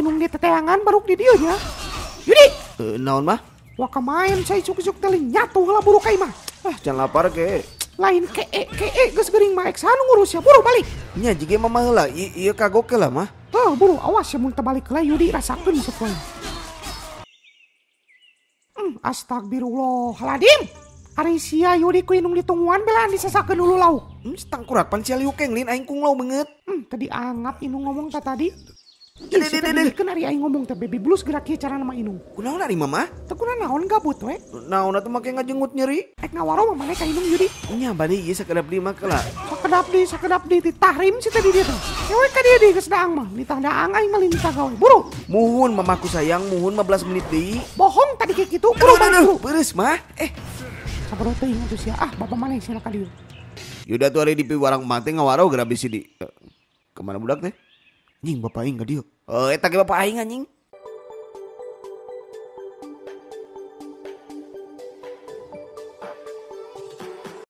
nung di teteangan baru di dia ya jadi uh, eh, naon mah wah kemain saya cuk-cuk teling nyatu lah buruk kai mah ah jangan lapar ke lain ke e ke e geus gering mah eksanu ngurus ya buru balik nya jige mama iya kagok ke lah mah Oh buru awas ya mun tebalik lah yudi rasakan sepoe hmm, astagfirullahaladzim hari sia yudi ku inung ditungguan bela disasakeun ulu lauk hmm, tangkurat pan sia liukeng lin aing kung lau banget hmm, tadi anggap inung ngomong tadi Dede dede dede kan hari aing ngomong teh baby blues geraknya cara nama inung. Kunaon ari mama? Teu kuna naon gabut we. Naon atuh make ngajengut nyeri. Ek ngawaro mah mane ka inung jadi. Nya bani ieu sakedap di mah kala. Sakedap di sakedap di di tahrim si tadi dia. dieu teh. Ya we ka dieu di geus daang mah. Nitah daang aing mah lintah gawe. Buru. Muhun mamaku sayang, muhun 15 menit deui. Bohong tadi kayak gitu. Buru buru. Beres mah. Eh. Sabar teh ingat tuh Ah, bapak mana sih ka dieu. Yuda tuh ada di piwarang mati ngawaro gerak di sini. Eh, kemana budak teh? Nying bapak aing ka dieu. Eh eta ge bapak aing anjing.